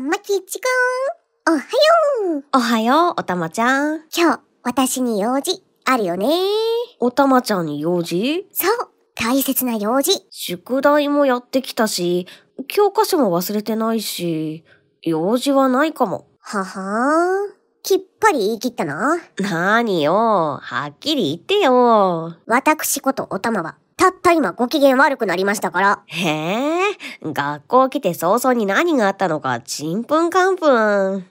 まきちくん。おはよう。おはよう、おたまちゃん。今日、私に用事、あるよね。おたまちゃんに用事そう、大切な用事。宿題もやってきたし、教科書も忘れてないし、用事はないかも。ははー。きっぱり言い切ったな。なによ。はっきり言ってよ。私ことおたまはたった今ご機嫌悪くなりましたから。へえ、学校来て早々に何があったのか、ちんぷんかんぷん。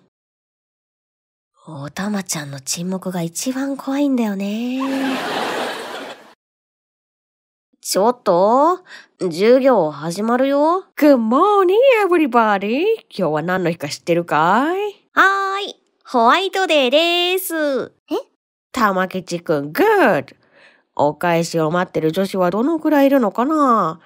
おたまちゃんの沈黙が一番怖いんだよね。ちょっと、授業始まるよ。Good morning, everybody. 今日は何の日か知ってるかいはーい。ホワイトデーです。えたまきちくん、good! お返しを待ってる女子はどのくらいいるのかな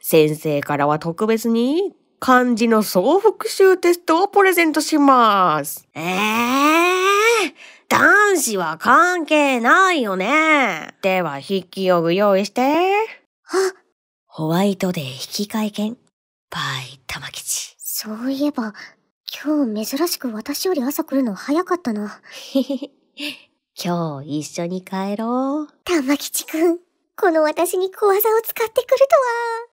先生からは特別に漢字の総復習テストをプレゼントします。えー、男子は関係ないよね。では筆記用具用意して。あホワイトデー引き換え券。バイ、玉吉。そういえば、今日珍しく私より朝来るの早かったな。へへへ。今日一緒に帰ろう。玉吉くん、この私に小技を使ってくるとは。